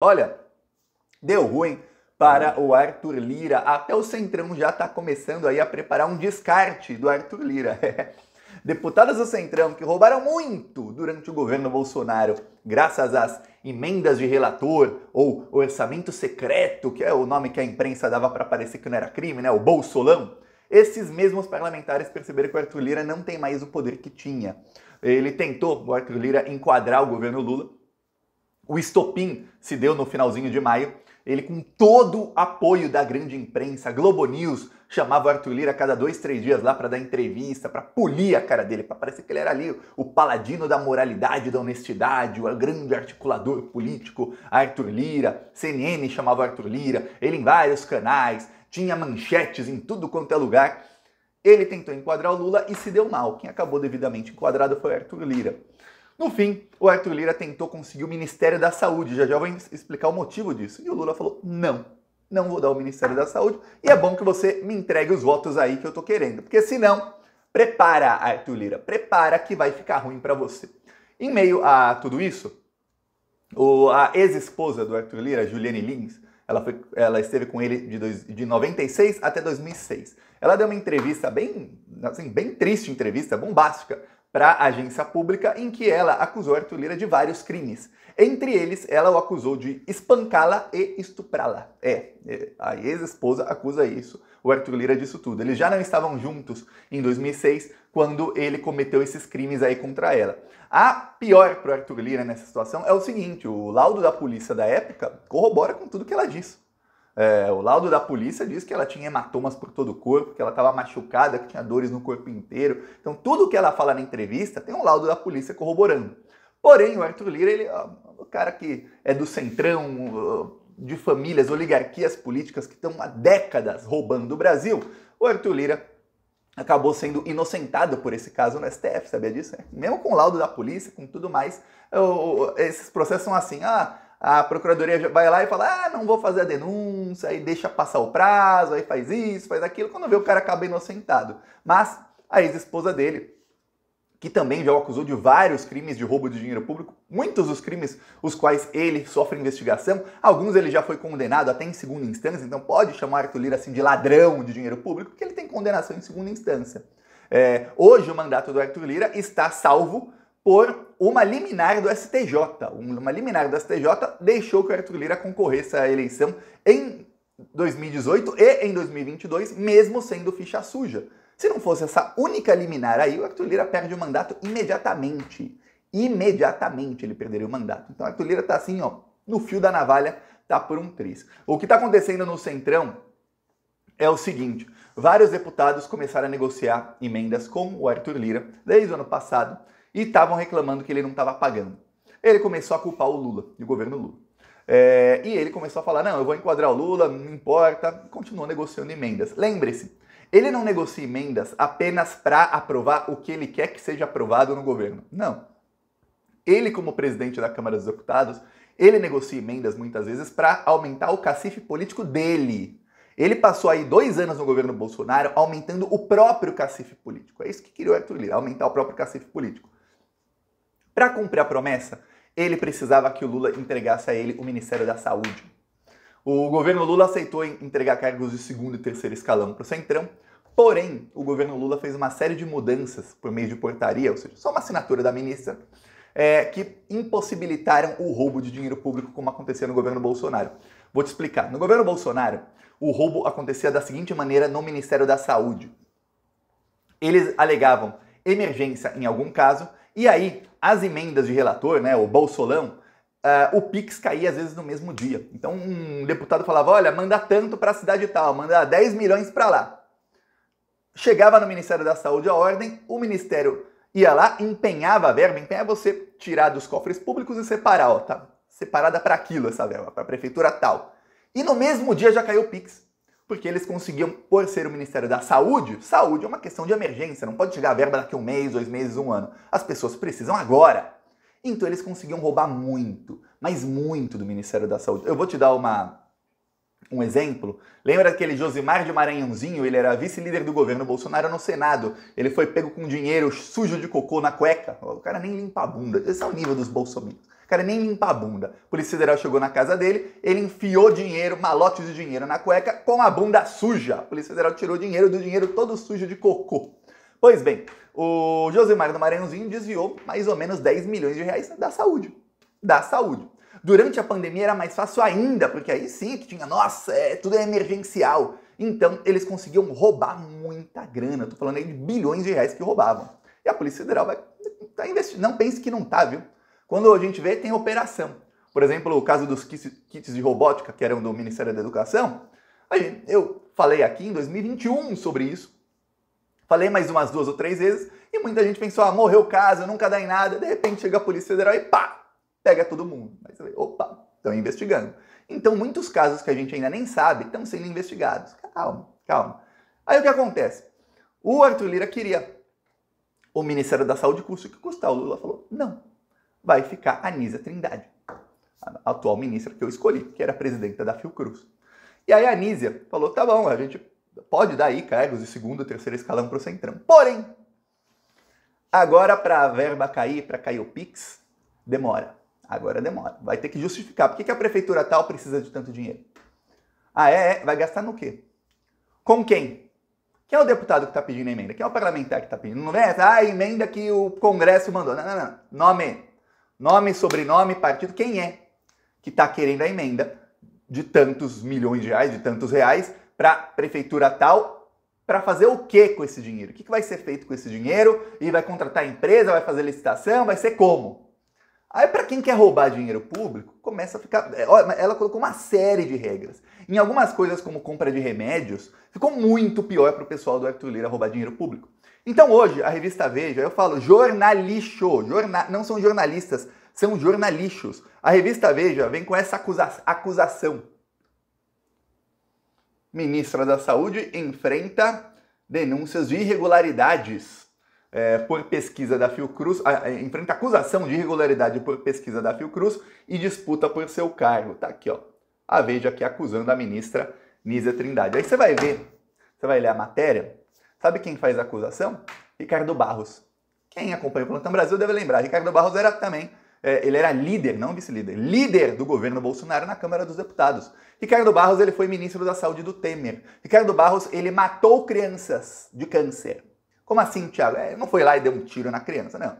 Olha, deu ruim para o Arthur Lira. Até o Centrão já está começando aí a preparar um descarte do Arthur Lira. Deputadas do Centrão que roubaram muito durante o governo Bolsonaro, graças às emendas de relator ou orçamento secreto, que é o nome que a imprensa dava para parecer que não era crime, né? O Bolsolão. Esses mesmos parlamentares perceberam que o Arthur Lira não tem mais o poder que tinha. Ele tentou, o Arthur Lira, enquadrar o governo Lula o estopim se deu no finalzinho de maio. Ele, com todo apoio da grande imprensa, Globo News, chamava o Arthur Lira a cada dois, três dias lá para dar entrevista, para polir a cara dele, para parecer que ele era ali o paladino da moralidade, da honestidade, o grande articulador político, Arthur Lira. CNN chamava Arthur Lira, ele em vários canais, tinha manchetes em tudo quanto é lugar. Ele tentou enquadrar o Lula e se deu mal. Quem acabou devidamente enquadrado foi Arthur Lira. No fim, o Arthur Lira tentou conseguir o Ministério da Saúde. Já já vou explicar o motivo disso. E o Lula falou: não, não vou dar o Ministério da Saúde. E é bom que você me entregue os votos aí que eu tô querendo. Porque senão, prepara, Arthur Lira, prepara que vai ficar ruim para você. Em meio a tudo isso, a ex-esposa do Arthur Lira, Juliane Lins, ela, foi, ela esteve com ele de, dois, de 96 até 2006. Ela deu uma entrevista bem, assim, bem triste entrevista, bombástica, para a agência pública em que ela acusou Arthur Lira de vários crimes. Entre eles, ela o acusou de espancá-la e estuprá-la. É, é a ex-esposa acusa isso. O Arthur Lira disso tudo. Eles já não estavam juntos em 2006, quando ele cometeu esses crimes aí contra ela. A pior para o Arthur Lira nessa situação é o seguinte: o laudo da polícia da época corrobora com tudo que ela disse. É, o laudo da polícia diz que ela tinha hematomas por todo o corpo, que ela estava machucada, que tinha dores no corpo inteiro. Então, tudo que ela fala na entrevista tem um laudo da polícia corroborando. Porém, o Arthur Lira, ele ah, cara que é do centrão, ah, de famílias, oligarquias políticas que estão há décadas roubando o Brasil. O Arthur Lira acabou sendo inocentado por esse caso no STF, sabia disso? É, mesmo com o laudo da polícia, com tudo mais, é, esses processos são assim, ah, a procuradoria vai lá e fala: ah, não vou fazer a denúncia, aí deixa passar o prazo, aí faz isso, faz aquilo, quando vê o cara acaba inocentado. Mas a ex-esposa dele, que também já o acusou de vários crimes de roubo de dinheiro público, muitos dos crimes os quais ele sofre investigação, alguns ele já foi condenado até em segunda instância, então pode chamar Arthur Lira assim de ladrão de dinheiro público, porque ele tem condenação em segunda instância. É, hoje o mandato do Arthur Lira está salvo por uma liminar do STJ. Uma liminar do STJ deixou que o Arthur Lira concorresse à eleição em 2018 e em 2022, mesmo sendo ficha suja. Se não fosse essa única liminar aí, o Arthur Lira perde o mandato imediatamente. Imediatamente ele perderia o mandato. Então o Arthur Lira tá assim, ó, no fio da navalha, tá por um triz. O que tá acontecendo no Centrão é o seguinte: vários deputados começaram a negociar emendas com o Arthur Lira desde o ano passado e estavam reclamando que ele não estava pagando. Ele começou a culpar o Lula e o governo Lula. É, e ele começou a falar: não, eu vou enquadrar o Lula, não importa. Continuou negociando emendas. Lembre-se, ele não negocia emendas apenas para aprovar o que ele quer que seja aprovado no governo. Não. Ele, como presidente da Câmara dos Deputados, ele negocia emendas muitas vezes para aumentar o cacife político dele. Ele passou aí dois anos no governo Bolsonaro aumentando o próprio cacife político. É isso que queria o Arthur Lira, aumentar o próprio cacife político. Para cumprir a promessa, ele precisava que o Lula entregasse a ele o Ministério da Saúde. O governo Lula aceitou entregar cargos de segundo e terceiro escalão para o Centrão, porém, o governo Lula fez uma série de mudanças por meio de portaria, ou seja, só uma assinatura da ministra, é, que impossibilitaram o roubo de dinheiro público como acontecia no governo Bolsonaro. Vou te explicar. No governo Bolsonaro, o roubo acontecia da seguinte maneira no Ministério da Saúde. Eles alegavam emergência em algum caso e aí, as emendas de relator, né, o Bolsolão, uh, o Pix caía às vezes no mesmo dia. Então um deputado falava: olha, manda tanto para a cidade tal, manda 10 milhões para lá. Chegava no Ministério da Saúde a ordem, o Ministério ia lá, empenhava a verba, empenha você tirar dos cofres públicos e separar, ó, tá? Separada para aquilo essa verba, para a prefeitura tal. E no mesmo dia já caiu o Pix porque eles conseguiam, por ser o Ministério da Saúde, saúde é uma questão de emergência, não pode chegar a verba daqui a um mês, dois meses, um ano. As pessoas precisam agora. Então eles conseguiam roubar muito, mas muito do Ministério da Saúde. Eu vou te dar uma, um exemplo. Lembra aquele Josimar de Maranhãozinho? Ele era vice-líder do governo Bolsonaro no Senado. Ele foi pego com dinheiro sujo de cocô na cueca. O cara nem limpa a bunda. Esse é o nível dos bolsominions cara nem limpa a bunda. A Polícia Federal chegou na casa dele, ele enfiou dinheiro, malotes de dinheiro na cueca com a bunda suja. A Polícia Federal tirou dinheiro do dinheiro todo sujo de cocô. Pois bem, o José do Maranhãozinho desviou mais ou menos 10 milhões de reais da saúde. Da saúde. Durante a pandemia era mais fácil ainda, porque aí sim é que tinha, nossa, é, tudo é emergencial. Então eles conseguiam roubar muita grana. Tô falando aí de bilhões de reais que roubavam. E a Polícia Federal vai tá Não pense que não tá, viu? Quando a gente vê, tem operação. Por exemplo, o caso dos kits de robótica, que eram do Ministério da Educação. Aí, eu falei aqui em 2021 sobre isso. Falei mais umas duas ou três vezes. E muita gente pensou, ah, morreu o caso, nunca dá em nada. De repente chega a Polícia Federal e pá, pega todo mundo. Mas opa, estão investigando. Então, muitos casos que a gente ainda nem sabe estão sendo investigados. Calma, calma. Aí o que acontece? O Arthur Lira queria o Ministério da Saúde custo que custar. O Lula falou: não, vai ficar Anísia Trindade, a atual ministra que eu escolhi, que era presidenta da Fiocruz. E aí a Anísia falou: tá bom, a gente pode dar aí cargos de segundo, terceiro escalão para o Centrão. Porém, agora para a verba cair, para cair o Pix, demora. Agora demora. Vai ter que justificar. Por que, que a prefeitura tal precisa de tanto dinheiro? Ah, é? é. Vai gastar no quê? Com quem? Quem é o deputado que está pedindo a emenda? Quem é o parlamentar que está pedindo? Não é essa, ah, emenda que o Congresso mandou. Não, não, não. Nome. Nome, sobrenome, partido, quem é que está querendo a emenda de tantos milhões de reais, de tantos reais, para prefeitura tal, para fazer o que com esse dinheiro? O que, que vai ser feito com esse dinheiro? E vai contratar empresa, vai fazer licitação, vai ser como? Aí, para quem quer roubar dinheiro público, começa a ficar. É, ela colocou uma série de regras. Em algumas coisas, como compra de remédios, ficou muito pior para o pessoal do Arthur Lira roubar dinheiro público. Então hoje, a revista Veja, eu falo jornalixo, jorna... não são jornalistas, são jornalixos. A revista Veja vem com essa acusa... acusação. Ministra da Saúde enfrenta denúncias de irregularidades é, por pesquisa da Fiocruz, a, enfrenta acusação de irregularidade por pesquisa da Fiocruz e disputa por seu cargo. Tá aqui, ó. A Veja aqui acusando a ministra Nízia Trindade. Aí você vai ver, você vai ler a matéria, Sabe quem faz a acusação? Ricardo Barros. Quem acompanha o Plantão Brasil deve lembrar, Ricardo Barros era também, é, ele era líder, não vice-líder, líder do governo Bolsonaro na Câmara dos Deputados. Ricardo Barros, ele foi ministro da Saúde do Temer. Ricardo Barros, ele matou crianças de câncer. Como assim, Thiago? É, não foi lá e deu um tiro na criança, não.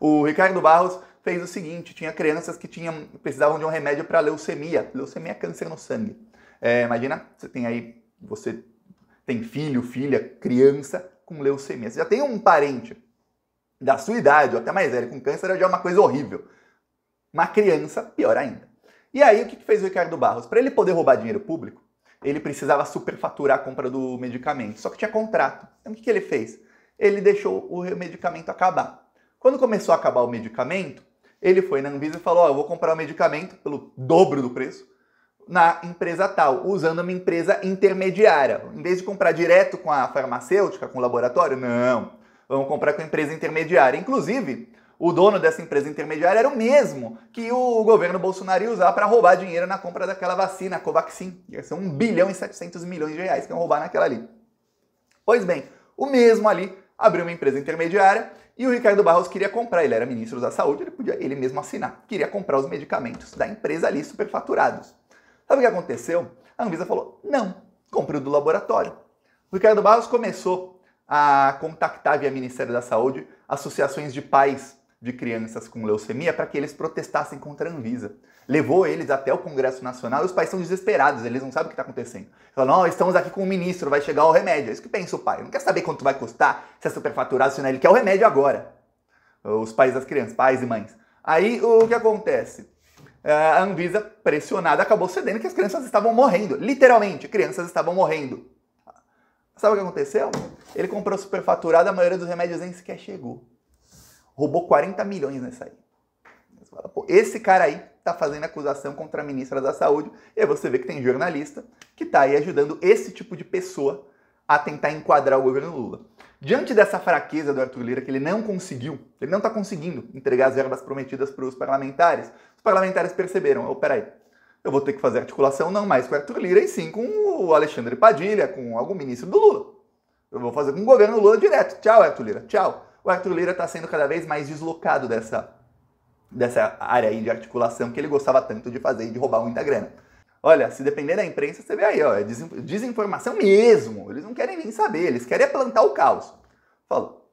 O Ricardo Barros fez o seguinte, tinha crianças que tinham, precisavam de um remédio para leucemia. Leucemia é câncer no sangue. É, imagina, você tem aí, você tem filho, filha, criança com leucemia. Você já tem um parente da sua idade ou até mais velho com câncer, já é uma coisa horrível. Uma criança, pior ainda. E aí, o que fez o Ricardo Barros? Para ele poder roubar dinheiro público, ele precisava superfaturar a compra do medicamento, só que tinha contrato. Então, o que ele fez? Ele deixou o medicamento acabar. Quando começou a acabar o medicamento, ele foi na Anvisa e falou: Ó, oh, eu vou comprar o medicamento pelo dobro do preço na empresa tal, usando uma empresa intermediária. Em vez de comprar direto com a farmacêutica, com o laboratório, não. Vamos comprar com a empresa intermediária. Inclusive, o dono dessa empresa intermediária era o mesmo que o governo Bolsonaro ia usar para roubar dinheiro na compra daquela vacina, a Covaxin. Ia ser 1 bilhão e 700 milhões de reais que iam roubar naquela ali. Pois bem, o mesmo ali abriu uma empresa intermediária e o Ricardo Barros queria comprar, ele era ministro da saúde, ele podia ele mesmo assinar. Queria comprar os medicamentos da empresa ali superfaturados. Sabe o que aconteceu? A Anvisa falou: não, compre o do laboratório. O Ricardo Barros começou a contactar via Ministério da Saúde associações de pais de crianças com leucemia para que eles protestassem contra a Anvisa. Levou eles até o Congresso Nacional e os pais estão desesperados, eles não sabem o que está acontecendo. Falam, oh, estamos aqui com o ministro, vai chegar o remédio. É isso que pensa o pai. Não quer saber quanto vai custar, se é superfaturado, se não, é, ele quer o remédio agora. Os pais das crianças, pais e mães. Aí o que acontece? É, a Anvisa, pressionada, acabou cedendo que as crianças estavam morrendo. Literalmente, crianças estavam morrendo. Sabe o que aconteceu? Ele comprou superfaturado, a maioria dos remédios nem sequer chegou. Roubou 40 milhões nessa aí. esse cara aí tá fazendo acusação contra a ministra da Saúde. E aí você vê que tem jornalista que tá aí ajudando esse tipo de pessoa a tentar enquadrar o governo Lula. Diante dessa fraqueza do Arthur Lira, que ele não conseguiu, ele não está conseguindo entregar as verbas prometidas para os parlamentares, os parlamentares perceberam, oh, peraí, eu vou ter que fazer articulação não mais com o Arthur Lira e sim com o Alexandre Padilha, com algum ministro do Lula. Eu vou fazer com o governo Lula direto. Tchau, Arthur Lira, tchau. O Arthur Lira está sendo cada vez mais deslocado dessa, dessa área aí de articulação que ele gostava tanto de fazer e de roubar muita grana. Olha, se depender da imprensa, você vê aí, ó, é desinformação mesmo. Eles não querem nem saber, eles querem plantar o caos. Falou.